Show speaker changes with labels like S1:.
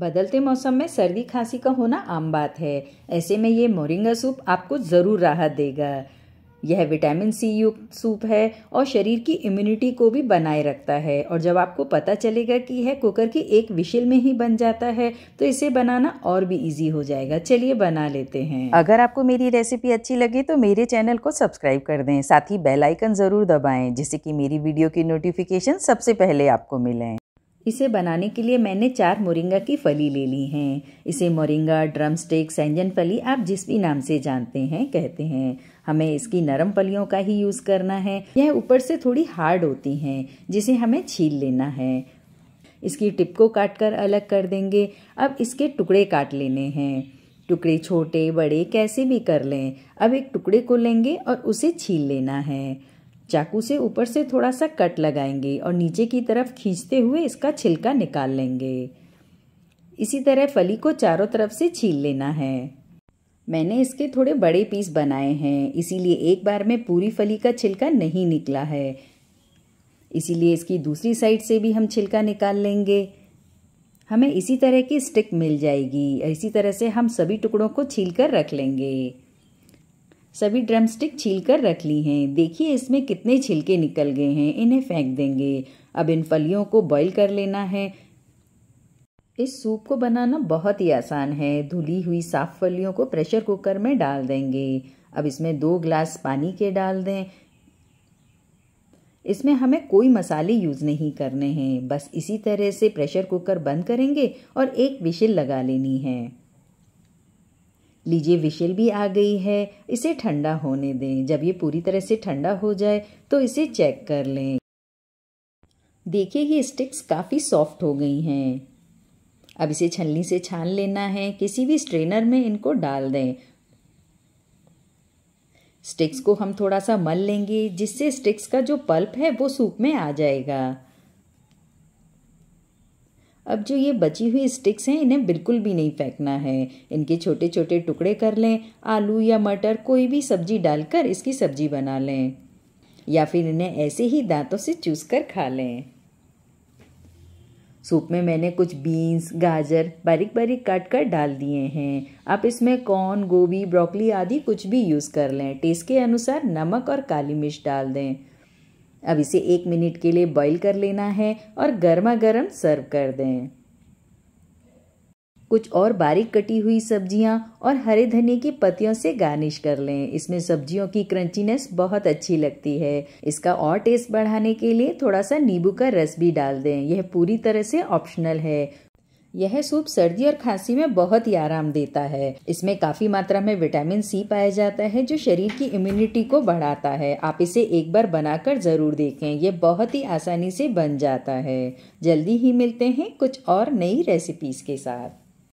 S1: बदलते मौसम में सर्दी खांसी का होना आम बात है ऐसे में ये मोरिंगा सूप आपको ज़रूर राहत देगा यह विटामिन सी युक्त सूप है और शरीर की इम्यूनिटी को भी बनाए रखता है और जब आपको पता चलेगा कि यह कुकर की एक विशिल में ही बन जाता है तो इसे बनाना और भी इजी हो जाएगा चलिए बना लेते हैं अगर आपको मेरी रेसिपी अच्छी लगी तो मेरे चैनल को सब्सक्राइब कर दें साथ ही बेलाइकन ज़रूर दबाएँ जिससे कि मेरी वीडियो की नोटिफिकेशन सबसे पहले आपको मिलें इसे बनाने के लिए मैंने चार मोरिंगा की फली ले ली हैं इसे मोरिंगा ड्रम स्टिक सैंजन फली आप जिस भी नाम से जानते हैं कहते हैं हमें इसकी नरम फलियों का ही यूज़ करना है यह ऊपर से थोड़ी हार्ड होती हैं जिसे हमें छील लेना है इसकी टिप को काट कर अलग कर देंगे अब इसके टुकड़े काट लेने हैं टुकड़े छोटे बड़े कैसे भी कर लें अब एक टुकड़े को लेंगे और उसे छील लेना है चाकू से ऊपर से थोड़ा सा कट लगाएंगे और नीचे की तरफ खींचते हुए इसका छिलका निकाल लेंगे इसी तरह फली को चारों तरफ से छील लेना है मैंने इसके थोड़े बड़े पीस बनाए हैं इसीलिए एक बार में पूरी फली का छिलका नहीं निकला है इसीलिए इसकी दूसरी साइड से भी हम छिलका निकाल लेंगे हमें इसी तरह की स्टिक मिल जाएगी और इसी तरह से हम सभी टुकड़ों को छील कर रख लेंगे सभी ड्रमस्टिक छील कर रख ली हैं देखिए इसमें कितने छिलके निकल गए हैं इन्हें फेंक देंगे अब इन फलियों को बॉईल कर लेना है इस सूप को बनाना बहुत ही आसान है धुली हुई साफ फलियों को प्रेशर कुकर में डाल देंगे अब इसमें दो ग्लास पानी के डाल दें इसमें हमें कोई मसाले यूज़ नहीं करने हैं बस इसी तरह से प्रेशर कुकर बंद करेंगे और एक विशिल लगा लेनी है लीजिए विशेल भी आ गई है इसे ठंडा होने दें जब ये पूरी तरह से ठंडा हो जाए तो इसे चेक कर लें देखिए ये स्टिक्स काफ़ी सॉफ्ट हो गई हैं अब इसे छलनी से छान लेना है किसी भी स्ट्रेनर में इनको डाल दें स्टिक्स को हम थोड़ा सा मल लेंगे जिससे स्टिक्स का जो पल्प है वो सूप में आ जाएगा अब जो ये बची हुई स्टिक्स हैं इन्हें बिल्कुल भी नहीं फेंकना है इनके छोटे छोटे टुकड़े कर लें आलू या मटर कोई भी सब्जी डालकर इसकी सब्जी बना लें या फिर इन्हें ऐसे ही दांतों से चूस कर खा लें सूप में मैंने कुछ बीन्स गाजर बारीक बारीक काट कर डाल दिए हैं आप इसमें कॉर्न गोभी ब्रोकली आदि कुछ भी यूज़ कर लें टेस्ट के अनुसार नमक और काली मिर्च डाल दें अब इसे एक मिनट के लिए बॉईल कर लेना है और गर्मा गर्म सर्व कर दें कुछ और बारीक कटी हुई सब्जियां और हरे धनिये की पत्तियों से गार्निश कर लें इसमें सब्जियों की क्रंचीनेस बहुत अच्छी लगती है इसका और टेस्ट बढ़ाने के लिए थोड़ा सा नींबू का रस भी डाल दें यह पूरी तरह से ऑप्शनल है यह सूप सर्दी और खांसी में बहुत ही आराम देता है इसमें काफी मात्रा में विटामिन सी पाया जाता है जो शरीर की इम्यूनिटी को बढ़ाता है आप इसे एक बार बनाकर जरूर देखें यह बहुत ही आसानी से बन जाता है जल्दी ही मिलते हैं कुछ और नई रेसिपीज के साथ